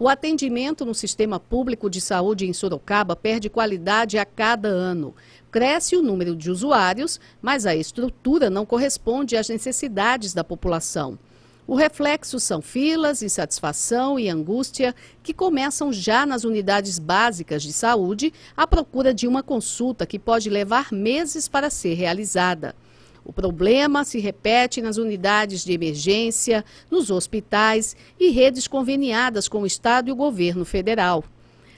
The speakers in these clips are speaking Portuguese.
O atendimento no sistema público de saúde em Sorocaba perde qualidade a cada ano. Cresce o número de usuários, mas a estrutura não corresponde às necessidades da população. O reflexo são filas, insatisfação e angústia que começam já nas unidades básicas de saúde à procura de uma consulta que pode levar meses para ser realizada. O problema se repete nas unidades de emergência, nos hospitais e redes conveniadas com o Estado e o governo federal.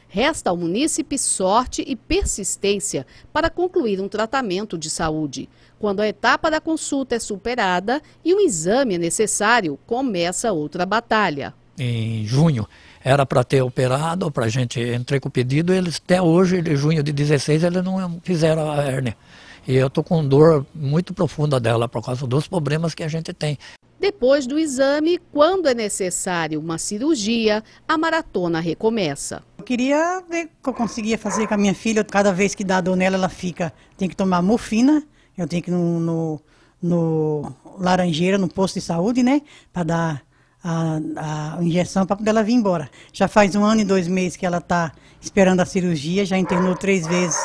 Resta ao munícipe sorte e persistência para concluir um tratamento de saúde. Quando a etapa da consulta é superada e o exame é necessário, começa outra batalha. Em junho era para ter operado, para a gente entrar com o pedido, eles até hoje, de junho de 16, eles não fizeram a hérnia. E eu estou com dor muito profunda dela por causa dos problemas que a gente tem. Depois do exame, quando é necessário uma cirurgia, a maratona recomeça. Eu queria ver que eu conseguia fazer com a minha filha. Cada vez que dá dor nela, ela fica. Tem que tomar morfina, eu tenho que ir no, no, no Laranjeira, no posto de saúde, né? Para dar a, a injeção para poder ela vir embora. Já faz um ano e dois meses que ela está esperando a cirurgia, já internou três vezes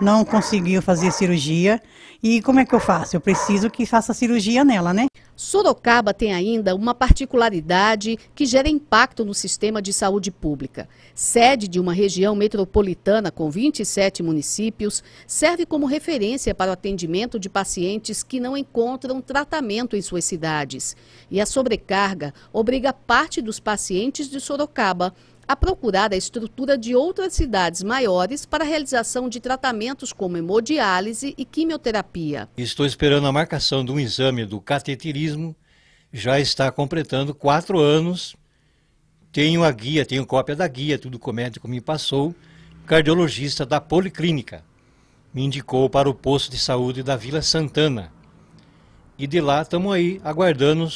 não conseguiu fazer cirurgia. E como é que eu faço? Eu preciso que faça cirurgia nela, né? Sorocaba tem ainda uma particularidade que gera impacto no sistema de saúde pública. Sede de uma região metropolitana com 27 municípios, serve como referência para o atendimento de pacientes que não encontram tratamento em suas cidades. E a sobrecarga obriga parte dos pacientes de Sorocaba a procurar a estrutura de outras cidades maiores para a realização de tratamentos como hemodiálise e quimioterapia. Estou esperando a marcação de um exame do cateterismo, já está completando quatro anos. Tenho a guia, tenho cópia da guia, tudo que o médico me passou, cardiologista da Policlínica. Me indicou para o posto de saúde da Vila Santana. E de lá estamos aí, aguardando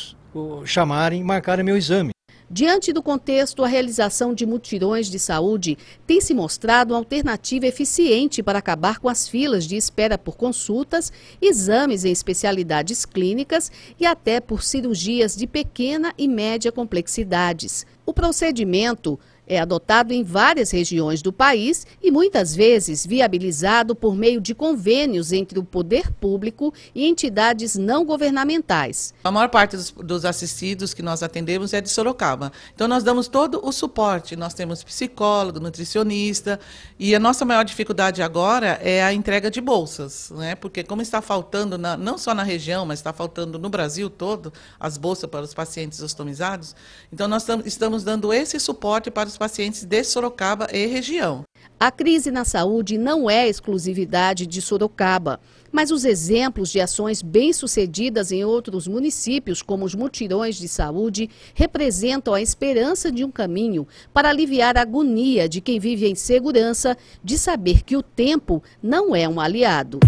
chamarem e marcarem meu exame. Diante do contexto, a realização de mutirões de saúde tem se mostrado uma alternativa eficiente para acabar com as filas de espera por consultas, exames em especialidades clínicas e até por cirurgias de pequena e média complexidades. O procedimento é adotado em várias regiões do país e muitas vezes viabilizado por meio de convênios entre o poder público e entidades não governamentais. A maior parte dos, dos, assistidos que nós atendemos é de Sorocaba. Então nós damos todo o suporte. Nós temos psicólogo, nutricionista e a nossa maior dificuldade agora é a entrega de bolsas, né? Porque como está faltando na, não só na região, mas está faltando no Brasil todo as bolsas para os pacientes ostomizados. Então nós estamos dando esse suporte para os pacientes de Sorocaba e região. A crise na saúde não é exclusividade de Sorocaba, mas os exemplos de ações bem-sucedidas em outros municípios, como os mutirões de saúde, representam a esperança de um caminho para aliviar a agonia de quem vive em segurança de saber que o tempo não é um aliado.